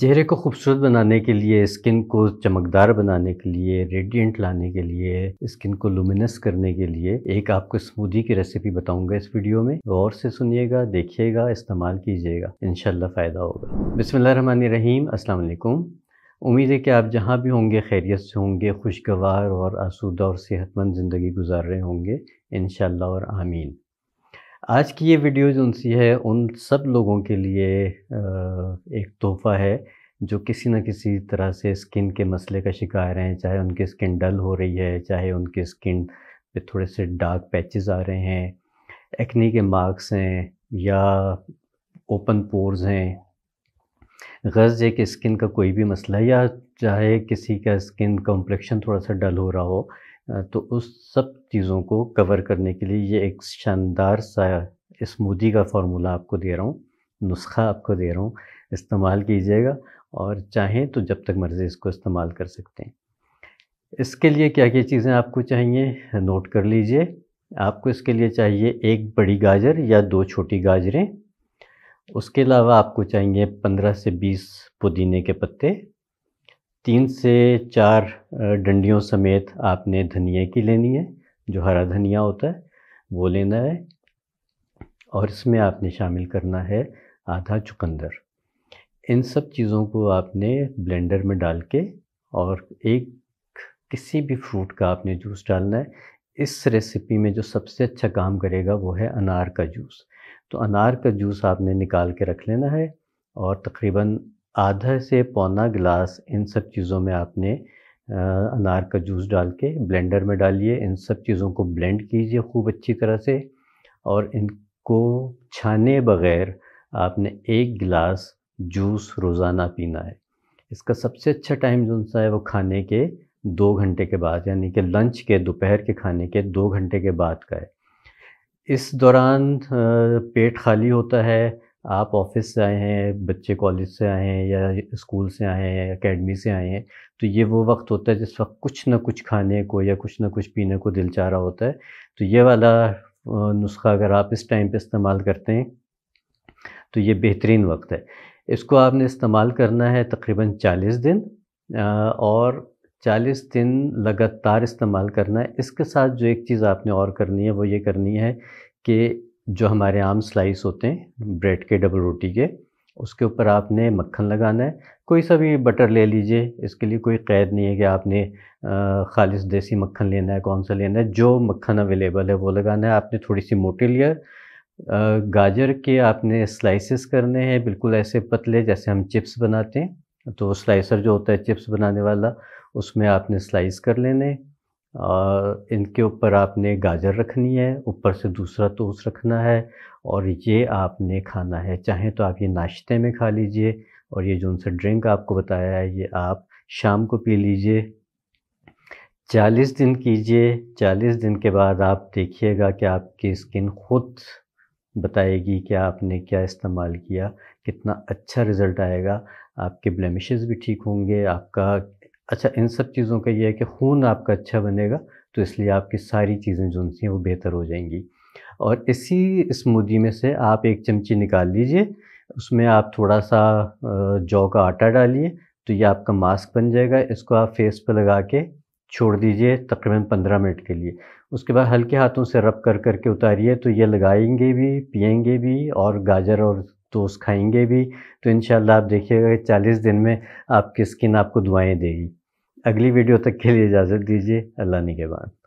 चेहरे को खूबसूरत बनाने के लिए स्किन को चमकदार बनाने के लिए रेडिएंट लाने के लिए स्किन को लुमिनस करने के लिए एक आपको स्मूदी की रेसिपी बताऊंगा इस वीडियो में गौर से सुनिएगा देखिएगा इस्तेमाल कीजिएगा इनशाला फ़ायदा होगा बिसमान रहीम असलकुम उम्मीद है कि आप जहाँ भी होंगे खैरियत से होंगे खुशगवार और आसूदा और सेहतमंद ज़िंदगी गुजार रहे होंगे इन और आमीन आज की ये वीडियो जो उनसी है उन सब लोगों के लिए एक तोहफा है जो किसी न किसी तरह से स्किन के मसले का शिकार हैं चाहे उनकी स्किन डल हो रही है चाहे उनकी स्किन पे थोड़े से डार्क पैचेस आ रहे हैं एक्नी के मार्क्स हैं या ओपन पोर्स हैं गर्ज है कि स्किन का कोई भी मसला या चाहे किसी का स्किन कॉम्प्लेक्शन थोड़ा सा डल हो रहा हो तो उस सब चीज़ों को कवर करने के लिए ये एक शानदार सा स्मूदी का फार्मूला आपको दे रहा हूँ नुस्खा आपको दे रहा हूँ इस्तेमाल कीजिएगा और चाहें तो जब तक मर्ज़ी इसको इस्तेमाल कर सकते हैं इसके लिए क्या क्या चीज़ें आपको चाहिए नोट कर लीजिए आपको इसके लिए चाहिए एक बड़ी गाजर या दो छोटी गाजरें उसके अलावा आपको चाहिए पंद्रह से बीस पुदीने के पत्ते तीन से चार डंडियों समेत आपने धनिया की लेनी है जो हरा धनिया होता है वो लेना है और इसमें आपने शामिल करना है आधा चुकंदर इन सब चीज़ों को आपने ब्लेंडर में डाल के और एक किसी भी फ्रूट का आपने जूस डालना है इस रेसिपी में जो सबसे अच्छा काम करेगा वो है अनार का जूस तो अनार का जूस आपने निकाल के रख लेना है और तकरीबन आधा से पौना गिलास इन सब चीज़ों में आपने अनार का जूस डाल के ब्लेंडर में डालिए इन सब चीज़ों को ब्लेंड कीजिए खूब अच्छी तरह से और इनको छाने बगैर आपने एक गिलास जूस रोज़ाना पीना है इसका सबसे अच्छा टाइम जो सा है वो खाने के दो घंटे के बाद यानी कि लंच के दोपहर के खाने के दो घंटे के बाद का है इस दौरान पेट खाली होता है आप ऑफिस से आए हैं बच्चे कॉलेज से आए हैं या स्कूल से आए हैं या अकेडमी से आए हैं तो ये वो वक्त होता है जिस वक्त कुछ ना कुछ खाने को या कुछ ना कुछ पीने को दिल चाह रहा होता है तो ये वाला नुस्खा अगर आप इस टाइम पे इस्तेमाल करते हैं तो ये बेहतरीन वक्त है इसको आपने इस्तेमाल करना है तकरीबन चालीस दिन और चालीस दिन लगातार इस्तेमाल करना है इसके साथ जो एक चीज़ आपने और करनी है वो ये करनी है कि जो हमारे आम स्लाइस होते हैं ब्रेड के डबल रोटी के उसके ऊपर आपने मक्खन लगाना है कोई सा भी बटर ले लीजिए इसके लिए कोई कैद नहीं है कि आपने खालिश देसी मक्खन लेना है कौन सा लेना है जो मक्खन अवेलेबल है वो लगाना है आपने थोड़ी सी मोटी लेयर गाजर के आपने स्लाइसेस करने हैं बिल्कुल ऐसे पतले जैसे हम चिप्स बनाते हैं तो स्लाइसर जो होता है चिप्स बनाने वाला उसमें आपने स्लाइस कर लेने और इनके ऊपर आपने गाजर रखनी है ऊपर से दूसरा तोस रखना है और ये आपने खाना है चाहे तो आप ये नाश्ते में खा लीजिए और ये जो उनसे ड्रिंक आपको बताया है ये आप शाम को पी लीजिए चालीस दिन कीजिए चालीस दिन के बाद आप देखिएगा कि आपकी स्किन खुद बताएगी कि आपने क्या इस्तेमाल किया कितना अच्छा रिज़ल्ट आएगा आपके ब्लेमिशेस भी ठीक होंगे आपका अच्छा इन सब चीज़ों का यह है कि खून आपका अच्छा बनेगा तो इसलिए आपकी सारी चीज़ें जो हैं वो बेहतर हो जाएंगी और इसी स्मूदी में से आप एक चमची निकाल लीजिए उसमें आप थोड़ा सा जौ का आटा डालिए तो ये आपका मास्क बन जाएगा इसको आप फेस पर लगा के छोड़ दीजिए तकरीबन पंद्रह मिनट के लिए उसके बाद हल्के हाथों से रब कर करके उतारिए तो ये लगाएंगे भी पिएंगे भी और गाजर और दोस्त खाएंगे भी तो इन आप देखिएगा कि चालीस दिन में आपकी स्किन आपको दुआएँ देगी अगली वीडियो तक के लिए इजाज़त दीजिए अल्लाह निगेबान